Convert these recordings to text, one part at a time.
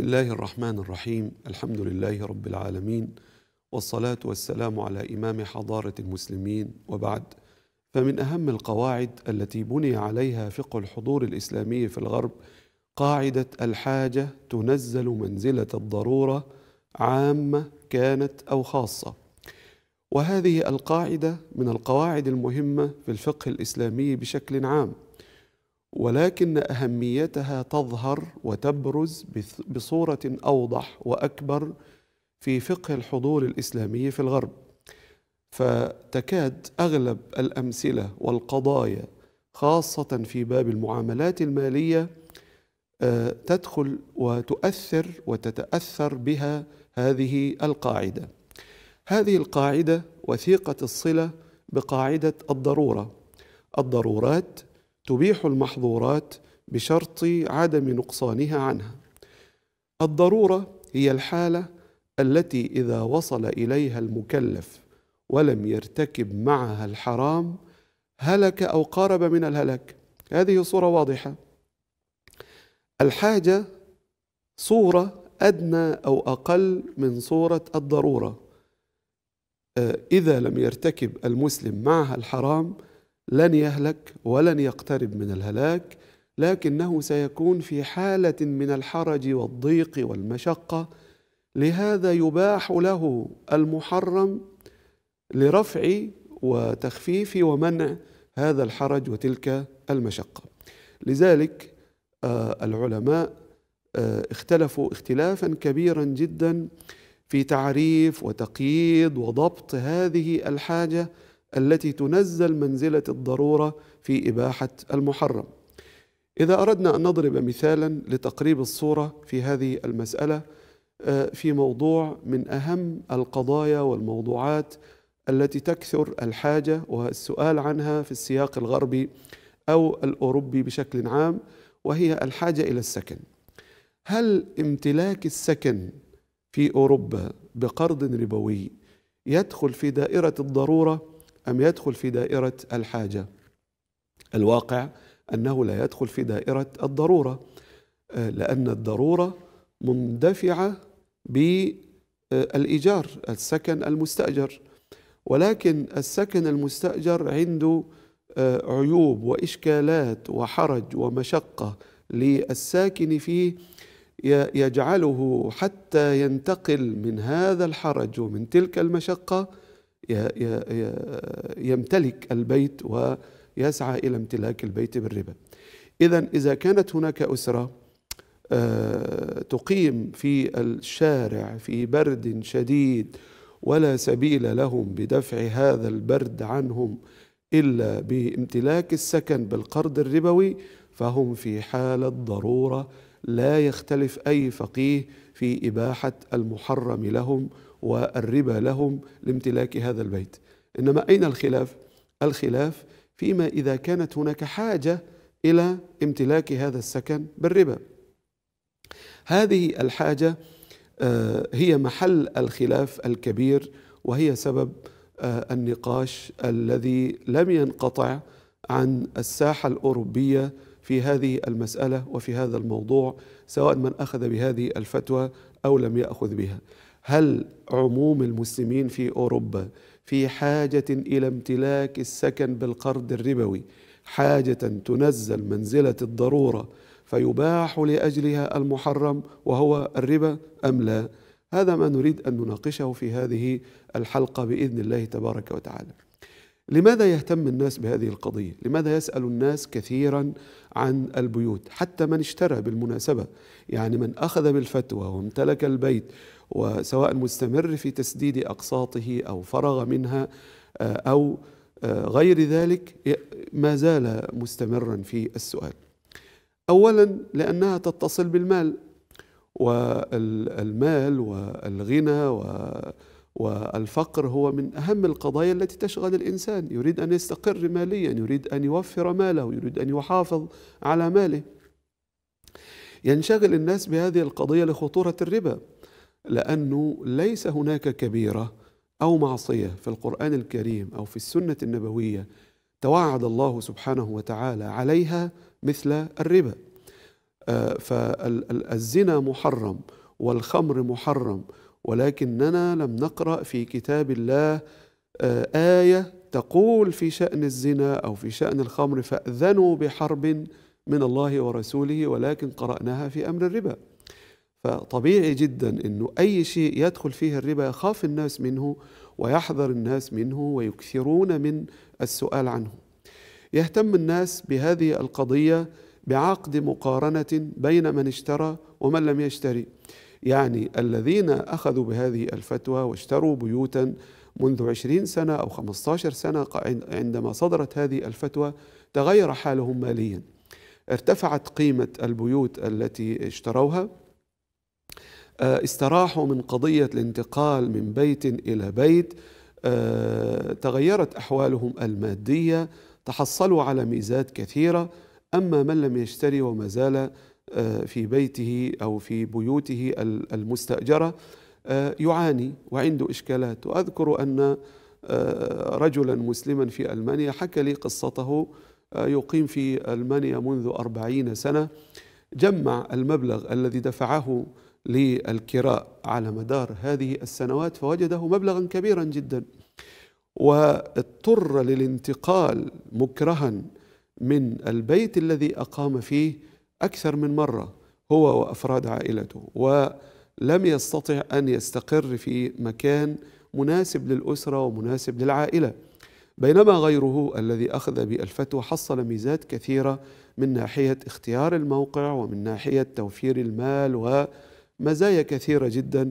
بسم الله الرحمن الرحيم الحمد لله رب العالمين والصلاة والسلام على إمام حضارة المسلمين وبعد فمن أهم القواعد التي بني عليها فقه الحضور الإسلامي في الغرب قاعدة الحاجة تنزل منزلة الضرورة عامة كانت أو خاصة وهذه القاعدة من القواعد المهمة في الفقه الإسلامي بشكل عام ولكن اهميتها تظهر وتبرز بصوره اوضح واكبر في فقه الحضور الاسلامي في الغرب فتكاد اغلب الامثله والقضايا خاصه في باب المعاملات الماليه آه، تدخل وتؤثر وتتاثر بها هذه القاعده هذه القاعده وثيقه الصله بقاعده الضروره الضرورات تبيح المحظورات بشرط عدم نقصانها عنها الضروره هي الحاله التي اذا وصل اليها المكلف ولم يرتكب معها الحرام هلك او قارب من الهلاك هذه صوره واضحه الحاجه صوره ادنى او اقل من صوره الضروره آه، اذا لم يرتكب المسلم معها الحرام لن يهلك ولن يقترب من الهلاك لكنه سيكون في حاله من الحرج والضيق والمشقه لهذا يباح له المحرم لرفع وتخفيف ومنع هذا الحرج وتلك المشقه لذلك آه، العلماء آه، اختلفوا اختلافا كبيرا جدا في تعريف وتقييد وضبط هذه الحاجه التي تنزل منزله الضروره في اباحه المحرم. اذا اردنا ان نضرب مثالا لتقريب الصوره في هذه المساله آه، في موضوع من اهم القضايا والموضوعات التي تكثر الحاجه والسؤال عنها في السياق الغربي او الاوروبي بشكل عام وهي الحاجه الى السكن. هل امتلاك السكن في اوروبا بقرض ربوي يدخل في دائره الضروره أم يدخل في دائرة الحاجة الواقع أنه لا يدخل في دائرة الضرورة آه، لأن الضرورة مندفعة بالإيجار السكن المستأجر ولكن السكن المستأجر عنده آه، عيوب وإشكالات وحرج ومشقة للساكن فيه يجعله حتى ينتقل من هذا الحرج ومن تلك المشقة يمتلك البيت ويسعى إلى امتلاك البيت بالربا إذا إذا كانت هناك أسرة آه، تقيم في الشارع في برد شديد ولا سبيل لهم بدفع هذا البرد عنهم إلا بامتلاك السكن بالقرض الربوي فهم في حالة ضرورة لا يختلف أي فقيه في إباحة المحرم لهم والربا لهم لامتلاك هذا البيت انما اين الخلاف الخلاف فيما اذا كانت هناك حاجه الى امتلاك هذا السكن بالربا هذه الحاجه آه، هي محل الخلاف الكبير وهي سبب آه، النقاش الذي لم ينقطع عن الساحه الاوروبيه في هذه المساله وفي هذا الموضوع سواء من اخذ بهذه الفتوى او لم ياخذ بها هل عموم المسلمين في اوروبا في حاجه الى امتلاك السكن بالقرض الربوي حاجه تنزل منزله الضروره فيباح لاجلها المحرم وهو الربا ام لا هذا ما نريد ان نناقشه في هذه الحلقه باذن الله تبارك وتعالى لماذا يهتم الناس بهذه القضية؟ لماذا يسأل الناس كثيرا عن البيوت؟ حتى من اشترى بالمناسبة يعني من أخذ بالفتوى وامتلك البيت وسواء مستمر في تسديد أقساطه أو فرغ منها آه، أو آه، غير ذلك ما زال مستمرا في السؤال أولا لأنها تتصل بالمال والمال والغنى و والفقر هو من أهم القضايا التي تشغل الإنسان يريد أن يستقر ماليا يريد أن يوفر ماله يريد أن يحافظ على ماله ينشغل الناس بهذه القضية لخطورة الربا لأنه ليس هناك كبيرة أو معصية في القرآن الكريم أو في السنة النبوية توعد الله سبحانه وتعالى عليها مثل الربا آه، فالزنا محرم والخمر محرم ولكننا لم نقرأ في كتاب الله آه، آية تقول في شأن الزنا أو في شأن الخمر فأذنوا بحرب من الله ورسوله ولكن قرأناها في أمر الربا فطبيعي جدا أنه أي شيء يدخل فيه الربا يخاف الناس منه ويحذر الناس منه ويكثرون من السؤال عنه يهتم الناس بهذه القضية بعقد مقارنة بين من اشترى ومن لم يشتري يعني الذين أخذوا بهذه الفتوى واشتروا بيوتا منذ عشرين سنة أو خمستاشر سنة عندما صدرت هذه الفتوى تغير حالهم ماليا ارتفعت قيمة البيوت التي اشتروها آه، استراحوا من قضية الانتقال من بيت إلى بيت آه، تغيرت أحوالهم المادية تحصلوا على ميزات كثيرة أما من لم يشتري وما زال آه، في بيته أو في بيوته المستأجرة آه، يعاني وعنده إشكالات وأذكر أن آه، رجلا مسلما في ألمانيا حكى لي قصته يقيم في ألمانيا منذ أربعين سنة جمع المبلغ الذي دفعه للكراء على مدار هذه السنوات فوجده مبلغا كبيرا جدا واضطر للانتقال مكرها من البيت الذي أقام فيه أكثر من مرة هو وأفراد عائلته ولم يستطع أن يستقر في مكان مناسب للأسرة ومناسب للعائلة بينما غيره الذي أخذ بالفتوى حصل ميزات كثيرة من ناحية اختيار الموقع ومن ناحية توفير المال ومزايا كثيرة جدا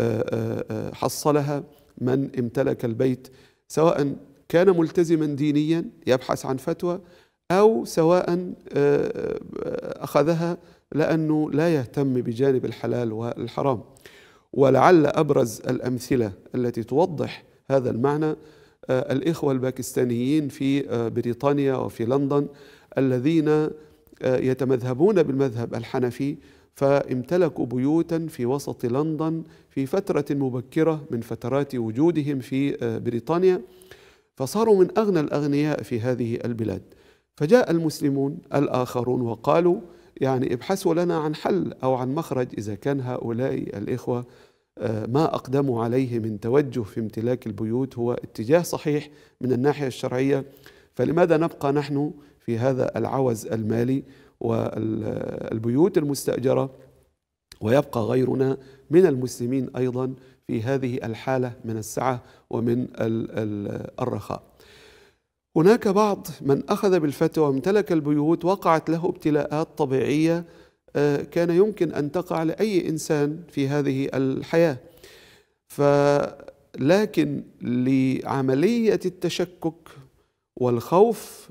آه، آه، آه، حصلها من امتلك البيت سواء كان ملتزما دينيا يبحث عن فتوى أو سواء آه، آه، أخذها لأنه لا يهتم بجانب الحلال والحرام ولعل أبرز الأمثلة التي توضح هذا المعنى آه، الإخوة الباكستانيين في بريطانيا وفي لندن الذين يتمذهبون بالمذهب الحنفي فامتلكوا بيوتا في وسط لندن في فترة مبكرة من فترات وجودهم في بريطانيا فصاروا من أغنى الأغنياء في هذه البلاد فجاء المسلمون الآخرون وقالوا يعني ابحثوا لنا عن حل أو عن مخرج إذا كان هؤلاء الإخوة آه، ما أقدموا عليه من توجه في امتلاك البيوت هو اتجاه صحيح من الناحية الشرعية فلماذا نبقى نحن في هذا العوز المالي والبيوت المستأجرة ويبقى غيرنا من المسلمين أيضا في هذه الحالة من السعة ومن الرخاء هناك بعض من أخذ بالفتوى وامتلك البيوت وقعت له ابتلاءات طبيعية آه، كان يمكن أن تقع لأي إنسان في هذه الحياة لكن لعملية التشكك والخوف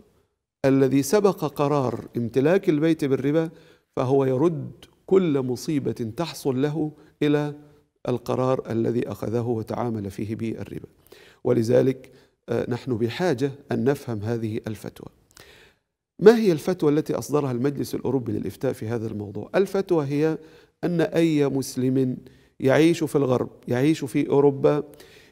الذي سبق قرار امتلاك البيت بالربا فهو يرد كل مصيبة تحصل له إلى القرار الذي أخذه وتعامل فيه بالربا ولذلك نحن بحاجة أن نفهم هذه الفتوى ما هي الفتوى التي أصدرها المجلس الأوروبي للإفتاء في هذا الموضوع؟ الفتوى هي أن أي مسلم يعيش في الغرب يعيش في أوروبا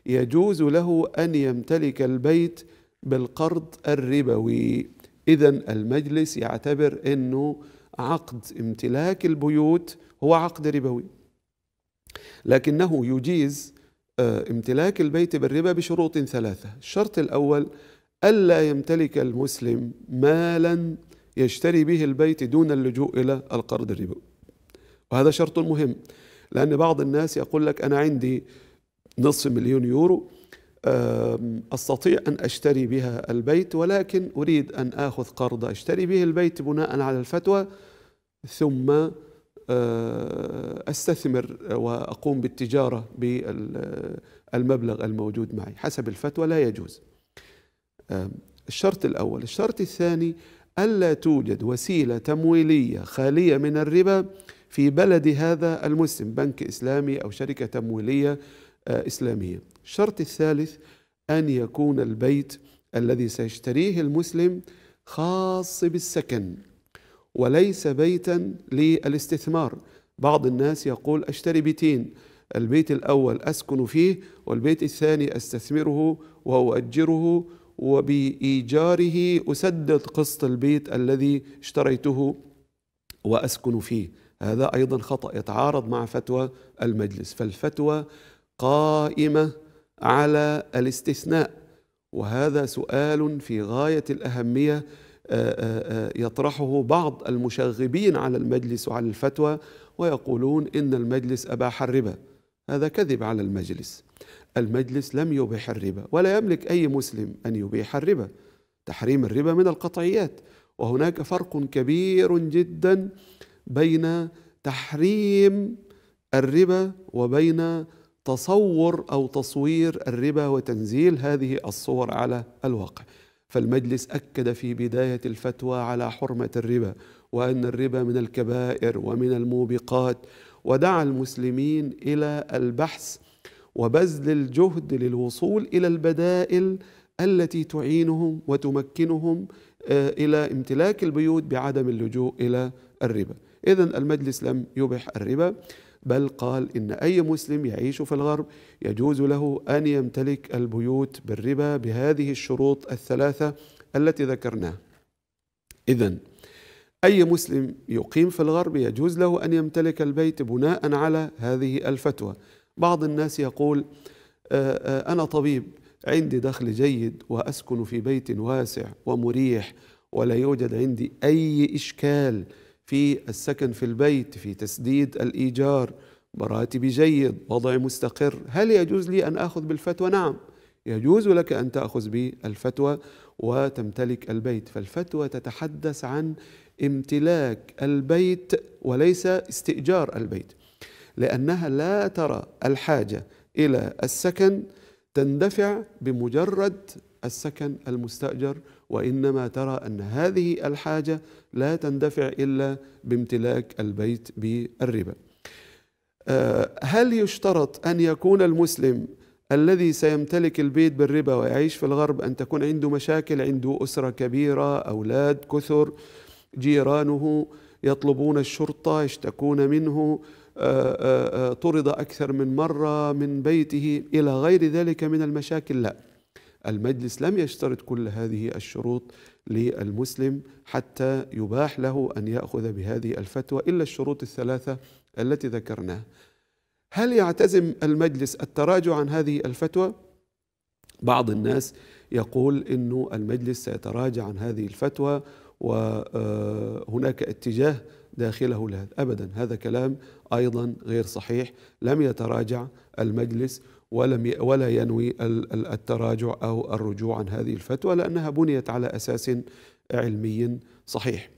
يجوز له أن يمتلك البيت بالقرض الربوي إذا المجلس يعتبر أنه عقد امتلاك البيوت هو عقد ربوي لكنه يجيز آه، امتلاك البيت بالربا بشروط ثلاثة الشرط الأول ألا يمتلك المسلم مالا يشتري به البيت دون اللجوء إلى القرض الربا وهذا شرط مهم لأن بعض الناس يقول لك أنا عندي نصف مليون يورو أستطيع أن أشتري بها البيت ولكن أريد أن آخذ قرض أشتري به البيت بناء على الفتوى ثم آه، استثمر واقوم بالتجاره بالمبلغ الموجود معي حسب الفتوى لا يجوز آه، الشرط الاول الشرط الثاني الا توجد وسيله تمويليه خاليه من الربا في بلد هذا المسلم بنك اسلامي او شركه تمويليه آه، اسلاميه الشرط الثالث ان يكون البيت الذي سيشتريه المسلم خاص بالسكن وليس بيتا للاستثمار بعض الناس يقول أشتري بيتين البيت الأول أسكن فيه والبيت الثاني أستثمره وأؤجره وبإيجاره أسدد قسط البيت الذي اشتريته وأسكن فيه هذا أيضا خطأ يتعارض مع فتوى المجلس فالفتوى قائمة على الاستثناء وهذا سؤال في غاية الأهمية آه، آه، آه، يطرحه بعض المشاغبين على المجلس وعلى الفتوى ويقولون إن المجلس أباح الربا هذا كذب على المجلس المجلس لم يبيح الربا ولا يملك أي مسلم أن يبيح الربا تحريم الربا من القطعيات وهناك فرق كبير جدا بين تحريم الربا وبين تصور او تصوير الربا وتنزيل هذه الصور على الواقع فالمجلس أكد في بداية الفتوى على حرمة الربا وأن الربا من الكبائر ومن الموبقات ودعا المسلمين إلى البحث وبذل الجهد للوصول إلى البدائل التي تعينهم وتمكنهم آه، إلى امتلاك البيوت بعدم اللجوء إلى الربا إذا المجلس لم يبح الربا بل قال إن أي مسلم يعيش في الغرب يجوز له أن يمتلك البيوت بالربا بهذه الشروط الثلاثة التي ذكرناها إذا أي مسلم يقيم في الغرب يجوز له أن يمتلك البيت بناء على هذه الفتوى بعض الناس يقول آه، آه، أنا طبيب عندي دخل جيد وأسكن في بيت واسع ومريح ولا يوجد عندي أي إشكال في السكن في البيت في تسديد الإيجار براتب جيد وضعي مستقر هل يجوز لي أن أخذ بالفتوى؟ نعم يجوز لك أن تأخذ بالفتوى وتمتلك البيت فالفتوى تتحدث عن امتلاك البيت وليس استئجار البيت لأنها لا ترى الحاجة إلى السكن تندفع بمجرد السكن المستأجر وإنما ترى أن هذه الحاجة لا تندفع إلا بامتلاك البيت بالربا آه، هل يشترط أن يكون المسلم الذي سيمتلك البيت بالربا ويعيش في الغرب أن تكون عنده مشاكل عنده أسرة كبيرة أولاد كثر جيرانه يطلبون الشرطة يشتكون منه آه، آه، طرد أكثر من مرة من بيته إلى غير ذلك من المشاكل لا المجلس لم يشترط كل هذه الشروط للمسلم حتى يباح له ان ياخذ بهذه الفتوى الا الشروط الثلاثه التي ذكرناها. هل يعتزم المجلس التراجع عن هذه الفتوى؟ بعض الناس يقول انه المجلس سيتراجع عن هذه الفتوى وهناك آه، اتجاه داخله لهذا ابدا هذا كلام ايضا غير صحيح لم يتراجع المجلس ولم ولا ينوي التراجع او الرجوع عن هذه الفتوى لانها بنيت على اساس علمي صحيح.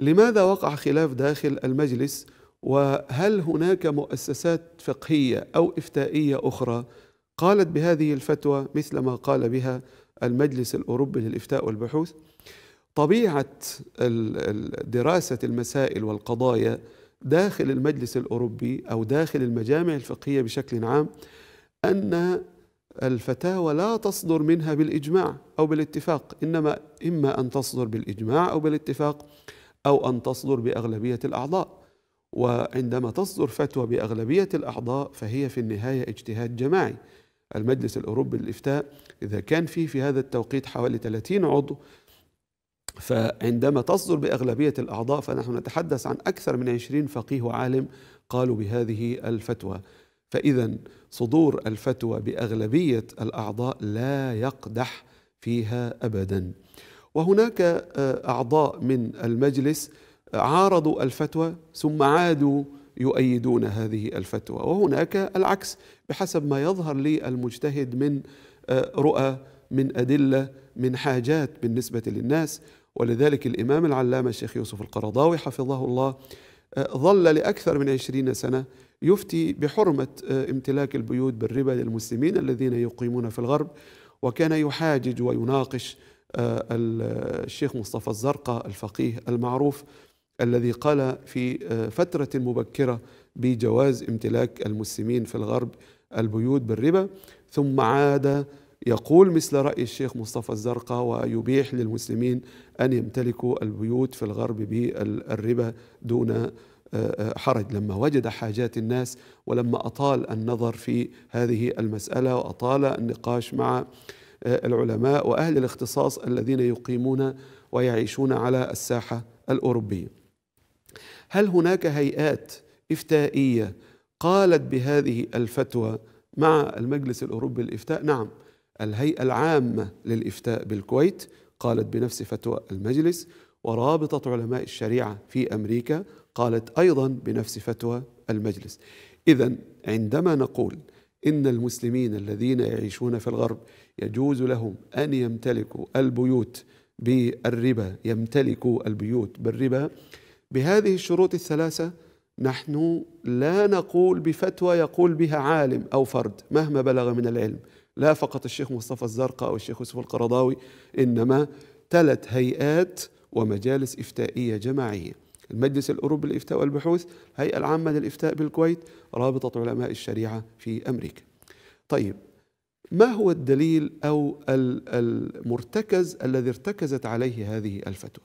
لماذا وقع خلاف داخل المجلس وهل هناك مؤسسات فقهيه او افتائيه اخرى قالت بهذه الفتوى مثل ما قال بها المجلس الاوروبي للافتاء والبحوث؟ طبيعه دراسه المسائل والقضايا داخل المجلس الاوروبي او داخل المجامع الفقهيه بشكل عام أن الفتاوى لا تصدر منها بالإجماع أو بالاتفاق إنما إما أن تصدر بالإجماع أو بالاتفاق أو أن تصدر بأغلبية الأعضاء وعندما تصدر فتوى بأغلبية الأعضاء فهي في النهاية اجتهاد جماعي المجلس الأوروبي للإفتاء إذا كان فيه في هذا التوقيت حوالي 30 عضو فعندما تصدر بأغلبية الأعضاء فنحن نتحدث عن أكثر من 20 فقيه وعالم قالوا بهذه الفتوى فإذا صدور الفتوى باغلبيه الاعضاء لا يقدح فيها ابدا وهناك آه، اعضاء من المجلس عارضوا الفتوى ثم عادوا يؤيدون هذه الفتوى وهناك العكس بحسب ما يظهر لي المجتهد من آه، رؤى من ادله من حاجات بالنسبه للناس ولذلك الامام العلامه الشيخ يوسف القرضاوي حفظه الله آه، ظل لاكثر من عشرين سنه يفتي بحرمة آه، امتلاك البيوت بالربا للمسلمين الذين يقيمون في الغرب وكان يحاجج ويناقش آه، الشيخ مصطفى الزرقاء الفقيه المعروف الذي قال في آه، فترة مبكرة بجواز امتلاك المسلمين في الغرب البيوت بالربا ثم عاد يقول مثل رأي الشيخ مصطفى الزرقاء ويبيح للمسلمين أن يمتلكوا البيوت في الغرب بالربا دون حرج لما وجد حاجات الناس ولما أطال النظر في هذه المسألة وأطال النقاش مع آه، العلماء وأهل الاختصاص الذين يقيمون ويعيشون على الساحة الأوروبية هل هناك هيئات إفتائية قالت بهذه الفتوى مع المجلس الأوروبي للإفتاء نعم الهيئة العامة للإفتاء بالكويت قالت بنفس فتوى المجلس ورابطة علماء الشريعة في أمريكا قالت أيضا بنفس فتوى المجلس إذا عندما نقول إن المسلمين الذين يعيشون في الغرب يجوز لهم أن يمتلكوا البيوت بالربا يمتلكوا البيوت بالربا بهذه الشروط الثلاثة نحن لا نقول بفتوى يقول بها عالم أو فرد مهما بلغ من العلم لا فقط الشيخ مصطفى الزرقاء أو الشيخ يوسف القرضاوي إنما تلت هيئات ومجالس إفتائية جماعية المجلس الأوروبي للإفتاء والبحوث الهيئة العامة للإفتاء بالكويت رابطة علماء الشريعة في أمريكا طيب ما هو الدليل أو المرتكز الذي ارتكزت عليه هذه الفتوى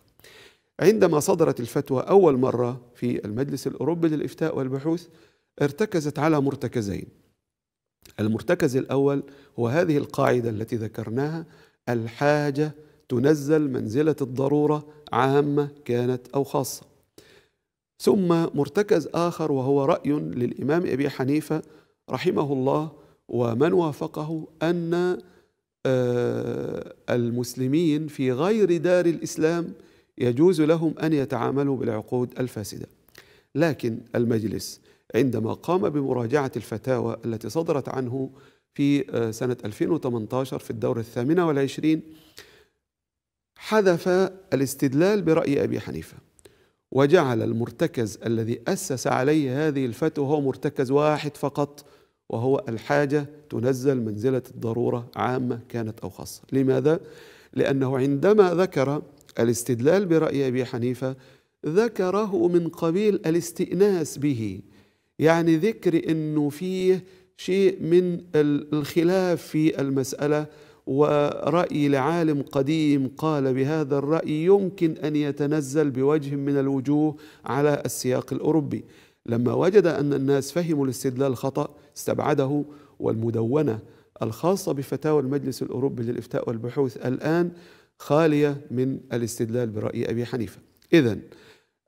عندما صدرت الفتوى أول مرة في المجلس الأوروبي للإفتاء والبحوث ارتكزت على مرتكزين المرتكز الأول هو هذه القاعدة التي ذكرناها الحاجة تنزل منزلة الضرورة عامة كانت أو خاصة ثم مرتكز آخر وهو رأي للإمام أبي حنيفة رحمه الله ومن وافقه أن آه، المسلمين في غير دار الإسلام يجوز لهم أن يتعاملوا بالعقود الفاسدة لكن المجلس عندما قام بمراجعة الفتاوى التي صدرت عنه في آه، سنة 2018 في الدورة الثامنة والعشرين حذف الاستدلال برأي أبي حنيفة وجعل المرتكز الذي أسس عليه هذه الفتوى هو مرتكز واحد فقط وهو الحاجة تنزل منزلة الضرورة عامة كانت أو خاصة لماذا؟ لأنه عندما ذكر الاستدلال برأي أبي حنيفة ذكره من قبيل الاستئناس به يعني ذكر أنه فيه شيء من الخلاف في المسألة ورأي لعالم قديم قال بهذا الرأي يمكن أن يتنزل بوجه من الوجوه على السياق الأوروبي لما وجد أن الناس فهموا الاستدلال خطأ استبعده والمدونة الخاصة بفتاوى المجلس الأوروبي للإفتاء والبحوث الآن خالية من الاستدلال برأي أبي حنيفة إذا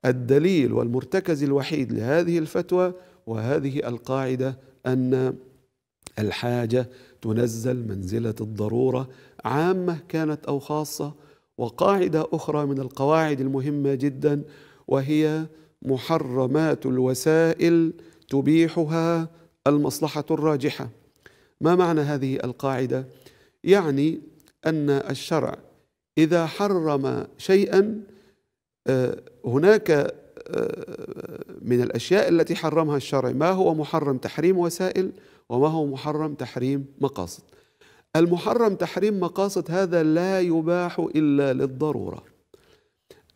الدليل والمرتكز الوحيد لهذه الفتوى وهذه القاعدة أن الحاجة تنزل منزلة الضرورة عامة كانت أو خاصة وقاعدة أخرى من القواعد المهمة جدا وهي محرمات الوسائل تبيحها المصلحة الراجحة ما معنى هذه القاعدة؟ يعني أن الشرع إذا حرم شيئا آه، هناك آه، من الأشياء التي حرمها الشرع ما هو محرم تحريم وسائل وما هو محرم تحريم مقاصد المحرم تحريم مقاصد هذا لا يباح إلا للضرورة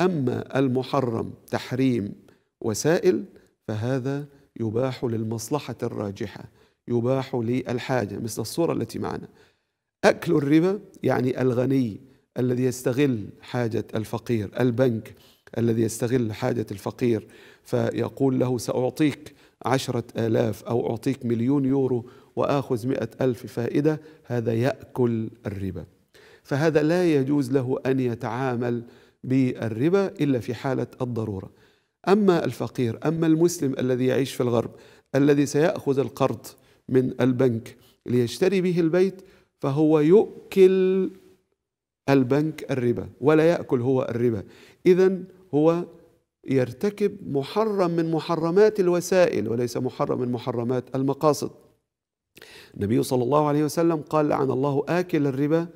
أما المحرم تحريم وسائل فهذا يباح للمصلحة الراجحة يباح للحاجة مثل الصورة التي معنا أكل الربا يعني الغني الذي يستغل حاجة الفقير البنك الذي يستغل حاجة الفقير فيقول له سأعطيك عشرة آلاف أو أعطيك مليون يورو وآخذ مئة ألف فائدة هذا يأكل الربا فهذا لا يجوز له أن يتعامل بالربا إلا في حالة الضرورة أما الفقير أما المسلم الذي يعيش في الغرب الذي سيأخذ القرض من البنك ليشتري به البيت فهو يؤكل البنك الربا ولا يأكل هو الربا إذا هو يرتكب محرم من محرمات الوسائل وليس محرم من محرمات المقاصد النبي صلى الله عليه وسلم قال عن الله آكل الربا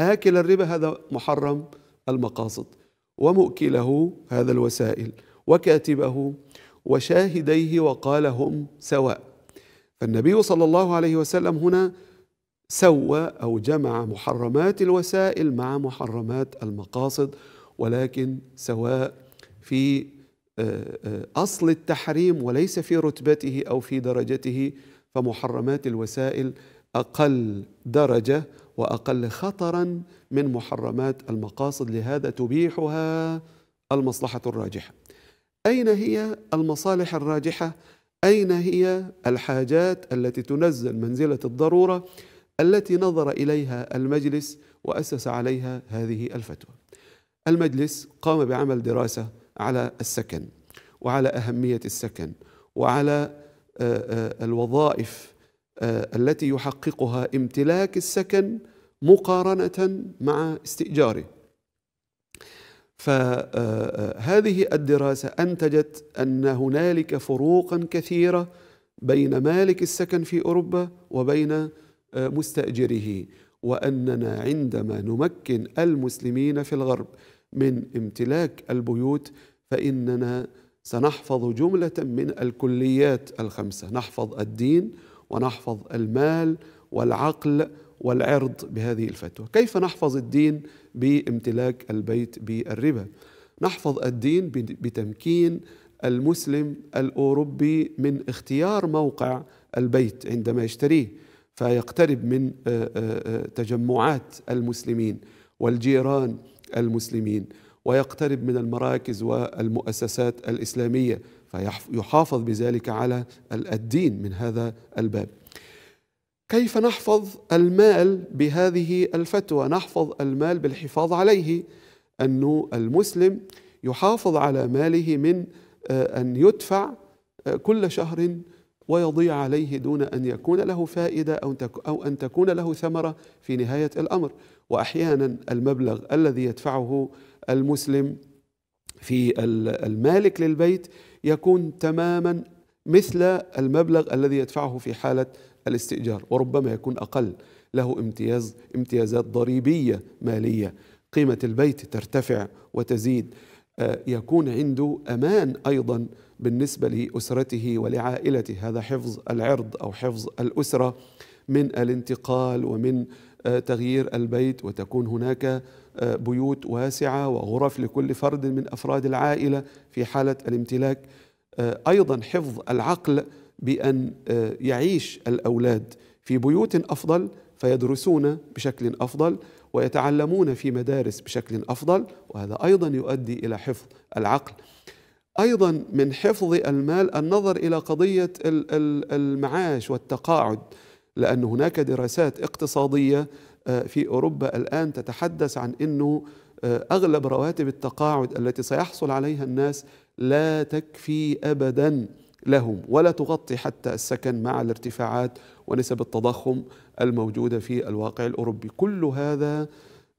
آكل الربا هذا محرم المقاصد ومؤكله هذا الوسائل وكاتبه وشاهديه وقال هم سواء فالنبي صلى الله عليه وسلم هنا سوى أو جمع محرمات الوسائل مع محرمات المقاصد ولكن سواء في آه، آه، أصل التحريم وليس في رتبته أو في درجته فمحرمات الوسائل أقل درجة وأقل خطرا من محرمات المقاصد لهذا تبيحها المصلحة الراجحة أين هي المصالح الراجحة؟ أين هي الحاجات التي تنزل منزلة الضرورة التي نظر إليها المجلس وأسس عليها هذه الفتوى المجلس قام بعمل دراسة على السكن وعلى اهميه السكن وعلى آه، آه، الوظائف آه، التي يحققها امتلاك السكن مقارنه مع استئجاره فهذه الدراسه انتجت ان هنالك فروقا كثيره بين مالك السكن في اوروبا وبين مستاجره واننا عندما نمكن المسلمين في الغرب من امتلاك البيوت فإننا سنحفظ جملة من الكليات الخمسة نحفظ الدين ونحفظ المال والعقل والعرض بهذه الفتوى كيف نحفظ الدين بامتلاك البيت بالربا نحفظ الدين بتمكين المسلم الأوروبي من اختيار موقع البيت عندما يشتريه فيقترب من آه، آه، آه، تجمعات المسلمين والجيران المسلمين ويقترب من المراكز والمؤسسات الإسلامية فيحافظ بذلك على الدين من هذا الباب كيف نحفظ المال بهذه الفتوى نحفظ المال بالحفاظ عليه أن المسلم يحافظ على ماله من آه، أن يدفع آه، كل شهر ويضيع عليه دون أن يكون له فائدة أو أن تكون له ثمرة في نهاية الأمر واحيانا المبلغ الذي يدفعه المسلم في المالك للبيت يكون تماما مثل المبلغ الذي يدفعه في حاله الاستئجار وربما يكون اقل له امتياز امتيازات ضريبيه ماليه قيمه البيت ترتفع وتزيد آه، يكون عنده امان ايضا بالنسبه لاسرته ولعائلته هذا حفظ العرض او حفظ الاسره من الانتقال ومن تغيير البيت وتكون هناك آه، بيوت واسعة وغرف لكل فرد من أفراد العائلة في حالة الامتلاك آه، أيضا حفظ العقل بأن آه، يعيش الأولاد في بيوت أفضل فيدرسون بشكل أفضل ويتعلمون في مدارس بشكل أفضل وهذا أيضا يؤدي إلى حفظ العقل أيضا من حفظ المال النظر إلى قضية المعاش والتقاعد لأن هناك دراسات اقتصادية آه، في أوروبا الآن تتحدث عن أنه آه، أغلب رواتب التقاعد التي سيحصل عليها الناس لا تكفي أبدا لهم ولا تغطي حتى السكن مع الارتفاعات ونسب التضخم الموجودة في الواقع الأوروبي كل هذا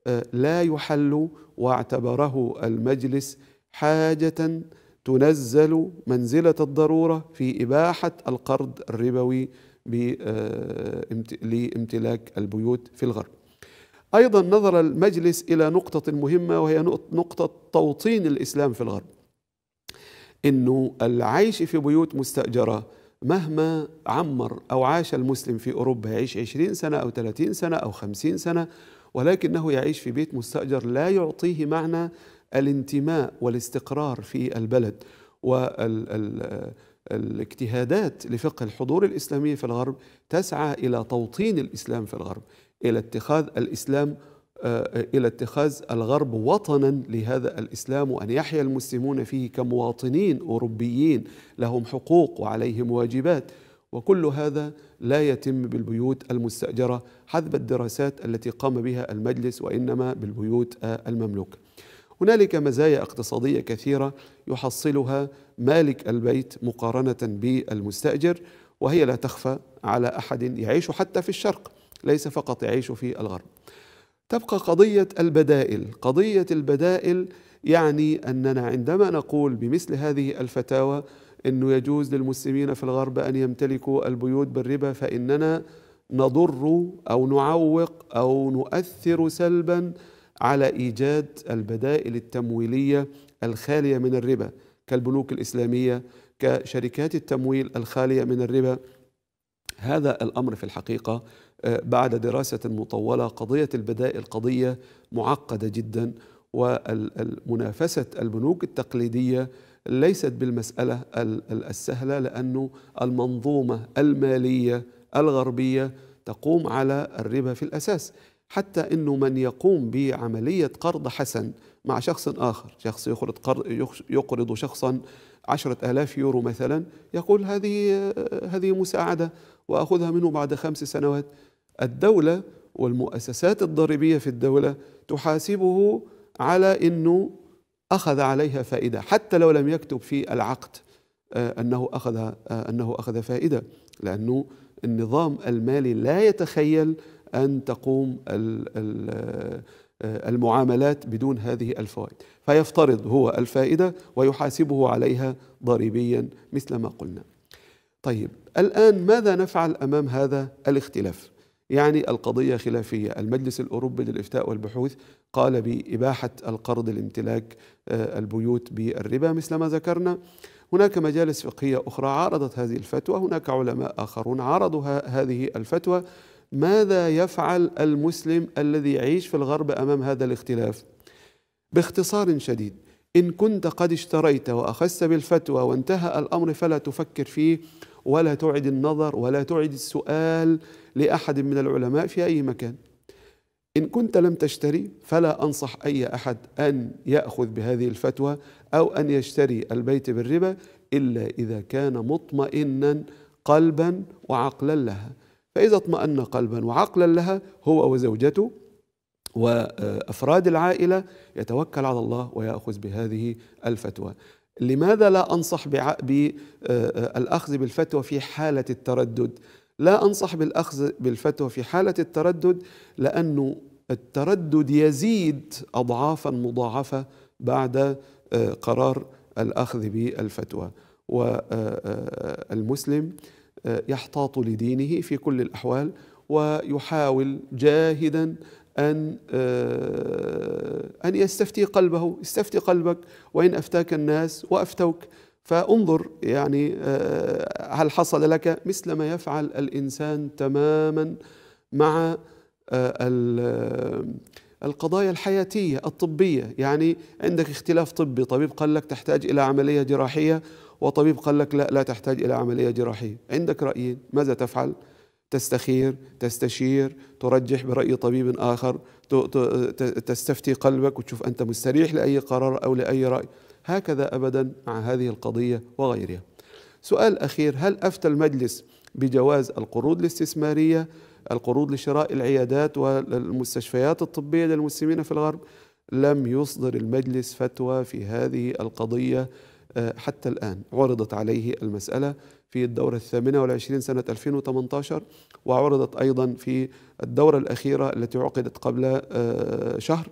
آه، لا يحل واعتبره المجلس حاجة تنزل منزلة الضرورة في إباحة القرض الربوي آه، لامتلاك البيوت في الغرب أيضا نظر المجلس إلى نقطة مهمة وهي نقطة توطين الإسلام في الغرب أنه العيش في بيوت مستأجرة مهما عمر أو عاش المسلم في أوروبا يعيش عشرين سنة أو ثلاثين سنة أو خمسين سنة ولكنه يعيش في بيت مستأجر لا يعطيه معنى الانتماء والاستقرار في البلد وال الاجتهادات لفقه الحضور الاسلامي في الغرب تسعى الى توطين الاسلام في الغرب الى اتخاذ الاسلام آه، الى اتخاذ الغرب وطنا لهذا الاسلام وان يحيا المسلمون فيه كمواطنين اوروبيين لهم حقوق وعليهم واجبات وكل هذا لا يتم بالبيوت المستاجره حسب الدراسات التي قام بها المجلس وانما بالبيوت آه، المملوكه هنالك مزايا اقتصادية كثيرة يحصلها مالك البيت مقارنة بالمستأجر وهي لا تخفى على أحد يعيش حتى في الشرق ليس فقط يعيش في الغرب تبقى قضية البدائل قضية البدائل يعني أننا عندما نقول بمثل هذه الفتاوى أنه يجوز للمسلمين في الغرب أن يمتلكوا البيوت بالربا فإننا نضر أو نعوق أو نؤثر سلبا على إيجاد البدائل التمويلية الخالية من الربا كالبنوك الإسلامية كشركات التمويل الخالية من الربا هذا الأمر في الحقيقة آه، بعد دراسة مطولة قضية البدائل قضية معقدة جدا ومنافسة البنوك التقليدية ليست بالمسألة السهلة لأنه المنظومة المالية الغربية تقوم على الربا في الأساس حتى انه من يقوم بعمليه قرض حسن مع شخص اخر شخص يقرض يقرض شخصا عشرة آلاف يورو مثلا يقول هذه هذه مساعدة وأخذها منه بعد خمس سنوات الدولة والمؤسسات الضريبية في الدولة تحاسبه على أنه أخذ عليها فائدة حتى لو لم يكتب في العقد آه، أنه أخذ آه، أنه أخذ فائدة لأنه النظام المالي لا يتخيل أن تقوم آه، المعاملات بدون هذه الفوائد فيفترض هو الفائدة ويحاسبه عليها ضريبيا مثل ما قلنا طيب الآن ماذا نفعل أمام هذا الاختلاف يعني القضية خلافية المجلس الأوروبي للإفتاء والبحوث قال بإباحة القرض لامتلاك آه، البيوت بالربا مثل ما ذكرنا هناك مجالس فقهية أخرى عارضت هذه الفتوى هناك علماء آخرون عارضوا هذه الفتوى ماذا يفعل المسلم الذي يعيش في الغرب امام هذا الاختلاف باختصار شديد ان كنت قد اشتريت واخذت بالفتوى وانتهى الامر فلا تفكر فيه ولا تعد النظر ولا تعد السؤال لاحد من العلماء في اي مكان إن كنت لم تشتري فلا أنصح أي أحد أن يأخذ بهذه الفتوى أو أن يشتري البيت بالربا إلا إذا كان مطمئنا قلبا وعقلا لها فإذا اطمأن قلبا وعقلا لها هو وزوجته وأفراد العائلة يتوكل على الله ويأخذ بهذه الفتوى لماذا لا أنصح بالأخذ آه، بالفتوى في حالة التردد لا أنصح بالأخذ بالفتوى في حالة التردد لأنه التردد يزيد أضعافا مضاعفة بعد آه، قرار الأخذ بالفتوى والمسلم آه، يحتاط لدينه في كل الأحوال ويحاول جاهدا أن آه، أن يستفتي قلبه استفتي قلبك وإن أفتاك الناس وأفتوك فانظر يعني آه، هل حصل لك مثل ما يفعل الإنسان تماما مع آه، القضايا الحياتية الطبية يعني عندك اختلاف طبي طبيب قال لك تحتاج إلى عملية جراحية وطبيب قال لك لا لا تحتاج إلى عملية جراحية عندك رأيين ماذا تفعل؟ تستخير تستشير ترجح برأي طبيب آخر تستفتي قلبك وتشوف أنت مستريح لأي قرار أو لأي رأي هكذا أبدا مع هذه القضية وغيرها سؤال أخير هل أفتى المجلس بجواز القروض الاستثمارية القروض لشراء العيادات والمستشفيات الطبية للمسلمين في الغرب لم يصدر المجلس فتوى في هذه القضية آه، حتى الآن عرضت عليه المسألة في الدورة الثامنة والعشرين سنة 2018 وعرضت أيضا في الدورة الأخيرة التي عقدت قبل آه، شهر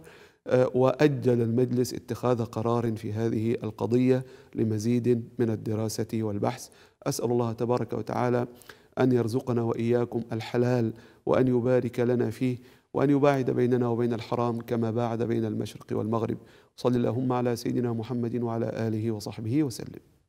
آه، وأجل المجلس اتخاذ قرار في هذه القضية لمزيد من الدراسة والبحث أسأل الله تبارك وتعالى أن يرزقنا وإياكم الحلال وأن يبارك لنا فيه وأن يباعد بيننا وبين الحرام كما باعد بين المشرق والمغرب صلى اللهم على سيدنا محمد وعلى آله وصحبه وسلم